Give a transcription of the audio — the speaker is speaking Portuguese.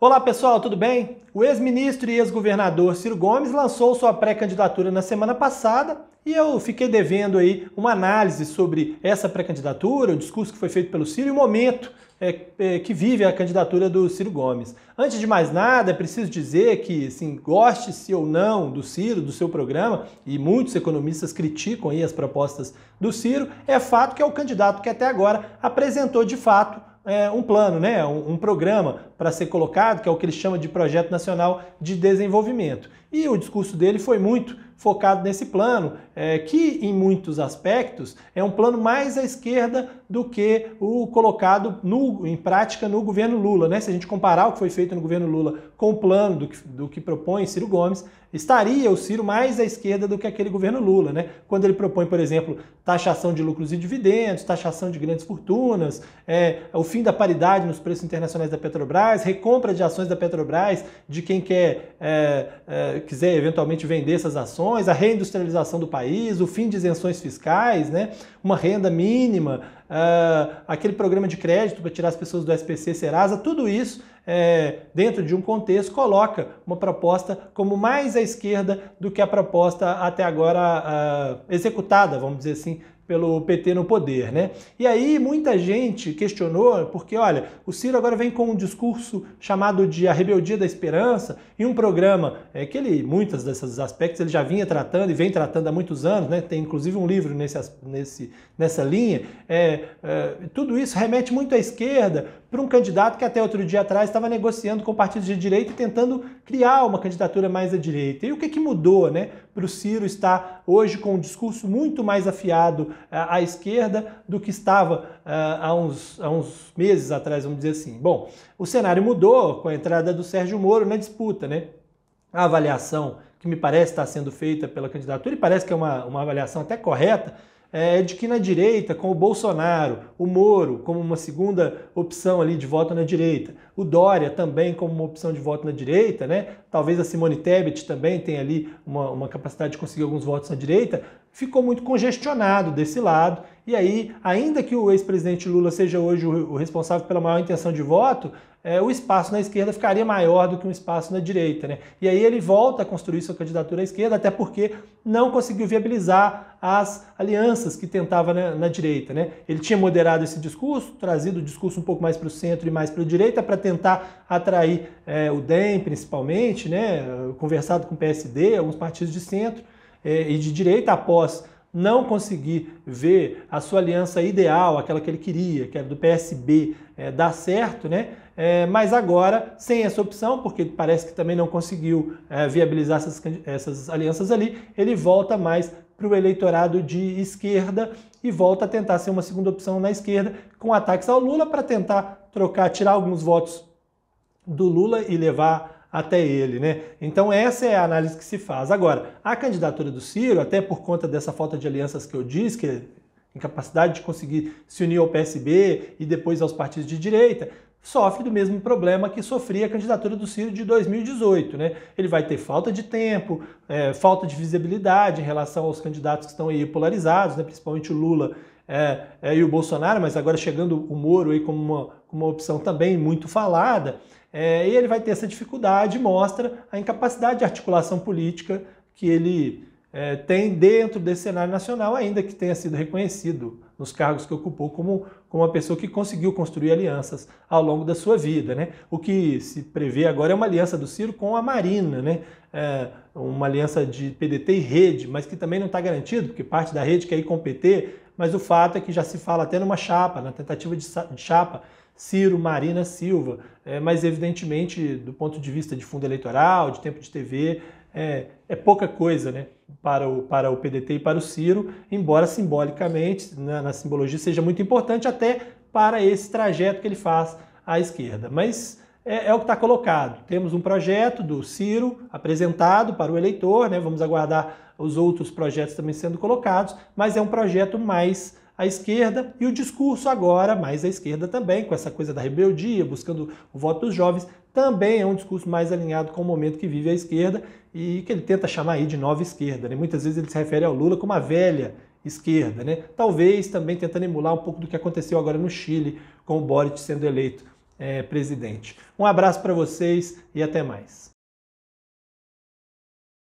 Olá pessoal, tudo bem? O ex-ministro e ex-governador Ciro Gomes lançou sua pré-candidatura na semana passada e eu fiquei devendo aí uma análise sobre essa pré-candidatura, o discurso que foi feito pelo Ciro e o momento é, é, que vive a candidatura do Ciro Gomes. Antes de mais nada, é preciso dizer que, assim, goste-se ou não do Ciro, do seu programa, e muitos economistas criticam aí as propostas do Ciro, é fato que é o candidato que até agora apresentou de fato é, um plano, né? um, um programa para ser colocado, que é o que ele chama de Projeto Nacional de Desenvolvimento. E o discurso dele foi muito focado nesse plano, é, que em muitos aspectos é um plano mais à esquerda do que o colocado no, em prática no governo Lula. Né? Se a gente comparar o que foi feito no governo Lula com o plano do que, do que propõe Ciro Gomes, estaria o Ciro mais à esquerda do que aquele governo Lula. Né? Quando ele propõe, por exemplo, taxação de lucros e dividendos, taxação de grandes fortunas, é, o fim da paridade nos preços internacionais da Petrobras, recompra de ações da Petrobras de quem quer é, é quiser, eventualmente vender essas ações, a reindustrialização do país, o fim de isenções fiscais, né? uma renda mínima, uh, aquele programa de crédito para tirar as pessoas do SPC Serasa, tudo isso, é, dentro de um contexto, coloca uma proposta como mais à esquerda do que a proposta até agora uh, executada, vamos dizer assim, pelo PT no poder, né? E aí muita gente questionou, porque olha, o Ciro agora vem com um discurso chamado de a rebeldia da esperança e um programa é, que ele, muitos desses aspectos, ele já vinha tratando e vem tratando há muitos anos, né? Tem inclusive um livro nesse, nesse, nessa linha, é, é, é, tudo isso remete muito à esquerda para um candidato que até outro dia atrás estava negociando com partidos de direita e tentando criar uma candidatura mais à direita. E o que, que mudou né, para o Ciro estar hoje com um discurso muito mais afiado é, à, esquerda do que estava há, uns, há uns meses atrás, vamos dizer assim? Bom, o cenário mudou com a entrada do Sérgio Moro na disputa, né? A avaliação que me parece estar tá sendo feita pela candidatura, e parece que é uma, uma avaliação até correta, é, é de que na direita, com o Bolsonaro, o Moro como uma segunda opção ali de voto na direita, o Dória também como uma opção de voto na direita, né? Talvez a Simone Tebet também tenha ali uma, uma capacidade de conseguir alguns votos na direita, ficou muito congestionado desse lado. E aí, ainda que o ex-presidente Lula seja hoje o responsável pela maior intenção de voto, é, o espaço na esquerda ficaria maior do que um espaço na direita. Né? E aí ele volta a construir sua candidatura à esquerda, até porque não conseguiu viabilizar as alianças que tentava na, na direita. Né? Ele tinha moderado esse discurso, trazido o discurso um pouco mais para o centro e mais para a direita para tentar atrair é, o DEM, principalmente, né? conversado com o PSD, alguns partidos de centro é, e de direita, após não conseguir ver a sua aliança ideal, aquela que ele queria, que era do PSB, é, dar certo, né? é, mas agora sem essa opção, porque parece que também não conseguiu é, viabilizar essas, essas alianças ali, ele volta mais para o eleitorado de esquerda e volta a tentar ser uma segunda opção na esquerda, com ataques ao Lula para tentar trocar, tirar alguns votos do Lula e levar até ele, né? Então essa é a análise que se faz. Agora, a candidatura do Ciro, até por conta dessa falta de alianças que eu disse, que incapacidade de conseguir se unir ao PSB e depois aos partidos de direita, sofre do mesmo problema que sofria a candidatura do Ciro de 2018. Né? Ele vai ter falta de tempo, é, falta de visibilidade em relação aos candidatos que estão aí polarizados, né? principalmente o Lula é, é, e o Bolsonaro, mas agora chegando o Moro aí como uma, como uma opção também muito falada, é, e ele vai ter essa dificuldade, mostra a incapacidade de articulação política que ele é, tem dentro desse cenário nacional, ainda que tenha sido reconhecido nos cargos que ocupou como, como uma pessoa que conseguiu construir alianças ao longo da sua vida. Né? O que se prevê agora é uma aliança do Ciro com a Marina, né? É, uma aliança de PDT e rede, mas que também não está garantido, porque parte da rede quer ir com o PT, mas o fato é que já se fala até numa chapa, na tentativa de chapa, Ciro Marina Silva. É, mas, evidentemente, do ponto de vista de fundo eleitoral, de tempo de TV, é, é pouca coisa né, para, o, para o PDT e para o Ciro, embora simbolicamente, na, né, na simbologia, seja muito importante até para esse trajeto que ele faz à esquerda. Mas é, é, o que está colocado. Temos um projeto do Ciro apresentado para o eleitor, né? vamos aguardar os outros projetos também sendo colocados, mas é um projeto mais à esquerda e o discurso agora mais à esquerda também, com essa coisa da rebeldia, buscando o voto dos jovens, também é um discurso mais alinhado com o momento que vive a esquerda e que ele tenta chamar aí de nova esquerda. Né? Muitas vezes ele se refere ao Lula como a velha esquerda, né? talvez também tentando emular um pouco do que aconteceu agora no Chile com o Boric sendo eleito é, presidente. Um abraço para vocês e até mais.